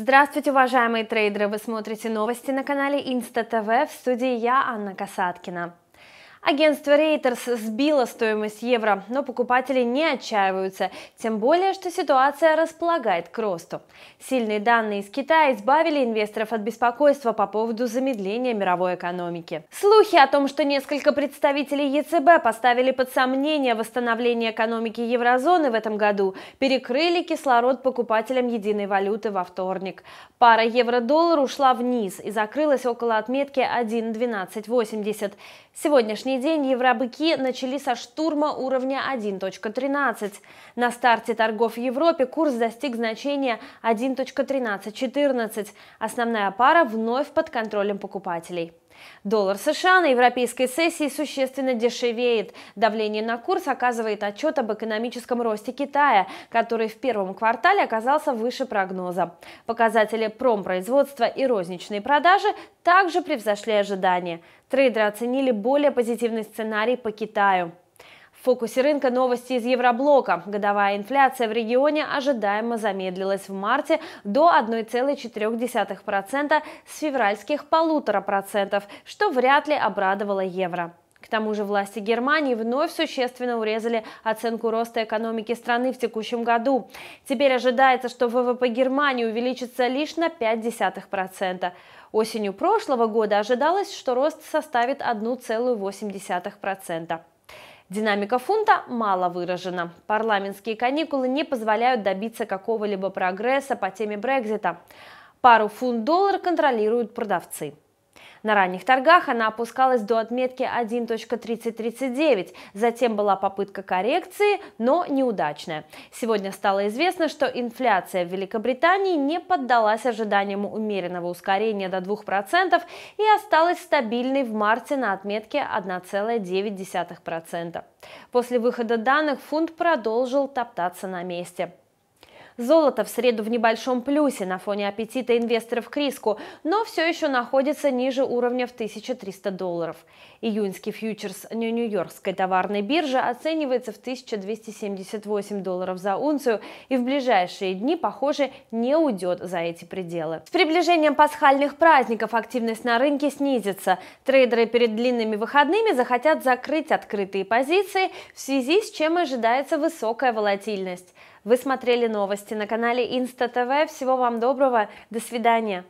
Здравствуйте, уважаемые трейдеры! Вы смотрите новости на канале Инста ТВ. В студии я, Анна Касаткина. Агентство Reuters сбило стоимость евро, но покупатели не отчаиваются, тем более, что ситуация располагает к росту. Сильные данные из Китая избавили инвесторов от беспокойства по поводу замедления мировой экономики. Слухи о том, что несколько представителей ЕЦБ поставили под сомнение восстановление экономики еврозоны в этом году, перекрыли кислород покупателям единой валюты во вторник. Пара евро-доллар ушла вниз и закрылась около отметки 1.1280. Сегодняшний сегодняшний день евробыки начали со штурма уровня 1.13. На старте торгов в Европе курс достиг значения 1.1314. Основная пара вновь под контролем покупателей. Доллар США на европейской сессии существенно дешевеет. Давление на курс оказывает отчет об экономическом росте Китая, который в первом квартале оказался выше прогноза. Показатели промпроизводства и розничной продажи также превзошли ожидания. Трейдеры оценили более позитивный сценарий по Китаю. В фокусе рынка новости из Евроблока. Годовая инфляция в регионе ожидаемо замедлилась в марте до 1,4% с февральских 1,5%, что вряд ли обрадовало евро. К тому же власти Германии вновь существенно урезали оценку роста экономики страны в текущем году. Теперь ожидается, что ВВП Германии увеличится лишь на 0,5%. Осенью прошлого года ожидалось, что рост составит 1,8%. Динамика фунта мало выражена. Парламентские каникулы не позволяют добиться какого-либо прогресса по теме Брекзита. Пару фунт-доллар контролируют продавцы. На ранних торгах она опускалась до отметки 1.3039, затем была попытка коррекции, но неудачная. Сегодня стало известно, что инфляция в Великобритании не поддалась ожиданиям умеренного ускорения до 2% и осталась стабильной в марте на отметке 1,9%. После выхода данных фунт продолжил топтаться на месте. Золото в среду в небольшом плюсе на фоне аппетита инвесторов к риску, но все еще находится ниже уровня в 1300 долларов. Июньский фьючерс Нью-Йоркской товарной биржи оценивается в 1278 долларов за унцию и в ближайшие дни, похоже, не уйдет за эти пределы. С приближением пасхальных праздников активность на рынке снизится. Трейдеры перед длинными выходными захотят закрыть открытые позиции, в связи с чем ожидается высокая волатильность. Вы смотрели новости на канале Инста ТВ. Всего вам доброго. До свидания.